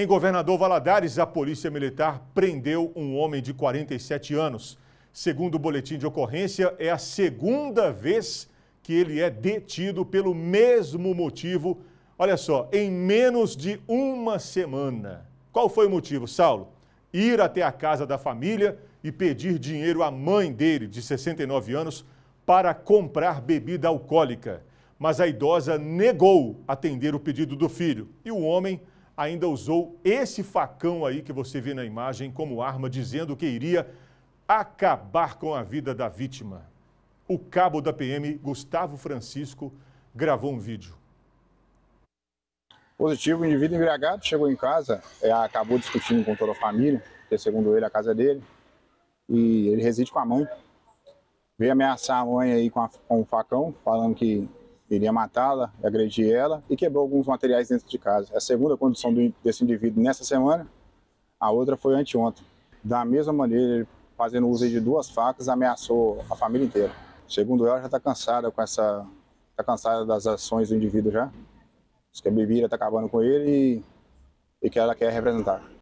Em Governador Valadares, a Polícia Militar prendeu um homem de 47 anos. Segundo o boletim de ocorrência, é a segunda vez que ele é detido pelo mesmo motivo. Olha só, em menos de uma semana. Qual foi o motivo, Saulo? Ir até a casa da família e pedir dinheiro à mãe dele, de 69 anos, para comprar bebida alcoólica. Mas a idosa negou atender o pedido do filho e o homem ainda usou esse facão aí que você vê na imagem como arma, dizendo que iria acabar com a vida da vítima. O cabo da PM, Gustavo Francisco, gravou um vídeo. Positivo, o indivíduo embriagado chegou em casa, é, acabou discutindo com toda a família, que segundo ele a casa é dele, e ele reside com a mãe. Veio ameaçar a mãe aí com, a, com o facão, falando que iria matá-la, agredir ela e quebrou alguns materiais dentro de casa. É a segunda condição desse indivíduo nessa semana, a outra foi anteontem. Da mesma maneira, ele fazendo uso de duas facas, ameaçou a família inteira. Segundo ela, já está cansada com essa, está cansada das ações do indivíduo já. Diz que a bebida está acabando com ele e, e que ela quer representar.